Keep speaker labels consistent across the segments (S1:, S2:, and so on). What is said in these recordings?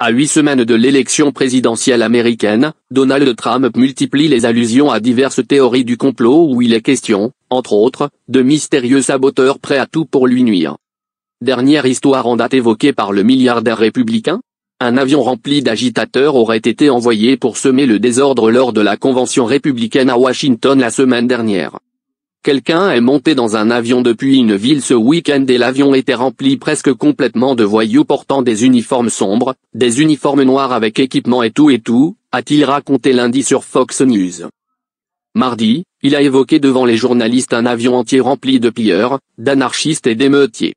S1: À huit semaines de l'élection présidentielle américaine, Donald Trump multiplie les allusions à diverses théories du complot où il est question, entre autres, de mystérieux saboteurs prêts à tout pour lui nuire. Dernière histoire en date évoquée par le milliardaire républicain Un avion rempli d'agitateurs aurait été envoyé pour semer le désordre lors de la convention républicaine à Washington la semaine dernière. Quelqu'un est monté dans un avion depuis une ville ce week-end et l'avion était rempli presque complètement de voyous portant des uniformes sombres, des uniformes noirs avec équipement et tout et tout, a-t-il raconté lundi sur Fox News. Mardi, il a évoqué devant les journalistes un avion entier rempli de pilleurs, d'anarchistes et d'émeutiers.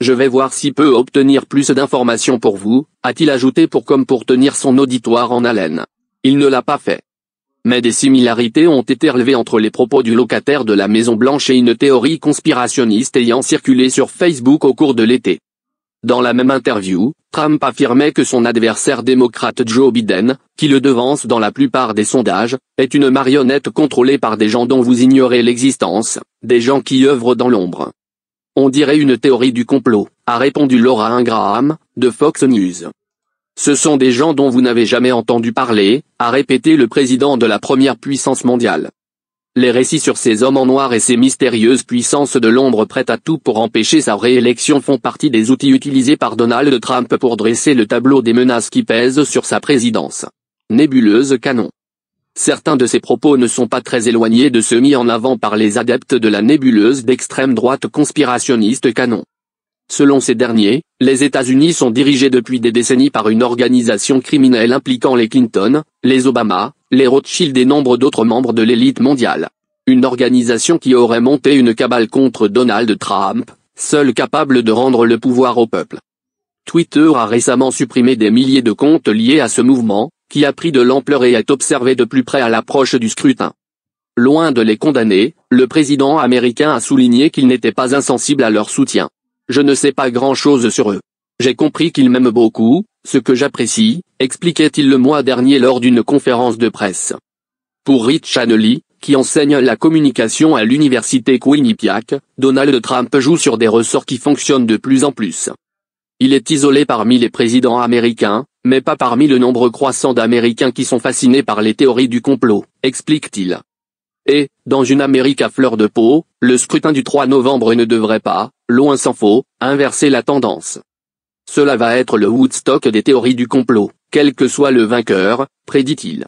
S1: Je vais voir si peut obtenir plus d'informations pour vous, a-t-il ajouté pour comme pour tenir son auditoire en haleine. Il ne l'a pas fait mais des similarités ont été relevées entre les propos du locataire de la Maison Blanche et une théorie conspirationniste ayant circulé sur Facebook au cours de l'été. Dans la même interview, Trump affirmait que son adversaire démocrate Joe Biden, qui le devance dans la plupart des sondages, est une marionnette contrôlée par des gens dont vous ignorez l'existence, des gens qui œuvrent dans l'ombre. On dirait une théorie du complot, a répondu Laura Ingraham, de Fox News. Ce sont des gens dont vous n'avez jamais entendu parler, a répété le président de la première puissance mondiale. Les récits sur ces hommes en noir et ces mystérieuses puissances de l'ombre prêtes à tout pour empêcher sa réélection font partie des outils utilisés par Donald Trump pour dresser le tableau des menaces qui pèsent sur sa présidence. Nébuleuse canon. Certains de ces propos ne sont pas très éloignés de ceux mis en avant par les adeptes de la nébuleuse d'extrême droite conspirationniste canon. Selon ces derniers, les États-Unis sont dirigés depuis des décennies par une organisation criminelle impliquant les Clinton, les Obama, les Rothschild et nombre d'autres membres de l'élite mondiale. Une organisation qui aurait monté une cabale contre Donald Trump, seul capable de rendre le pouvoir au peuple. Twitter a récemment supprimé des milliers de comptes liés à ce mouvement, qui a pris de l'ampleur et est observé de plus près à l'approche du scrutin. Loin de les condamner, le président américain a souligné qu'il n'était pas insensible à leur soutien. Je ne sais pas grand-chose sur eux. J'ai compris qu'ils m'aiment beaucoup, ce que j'apprécie, expliquait-il le mois dernier lors d'une conférence de presse. Pour Rich chanelly qui enseigne la communication à l'université Quinnipiac, Donald Trump joue sur des ressorts qui fonctionnent de plus en plus. Il est isolé parmi les présidents américains, mais pas parmi le nombre croissant d'Américains qui sont fascinés par les théories du complot, explique-t-il. Et, dans une Amérique à fleur de peau, le scrutin du 3 novembre ne devrait pas, loin s'en faut, inverser la tendance. Cela va être le Woodstock des théories du complot, quel que soit le vainqueur, prédit-il.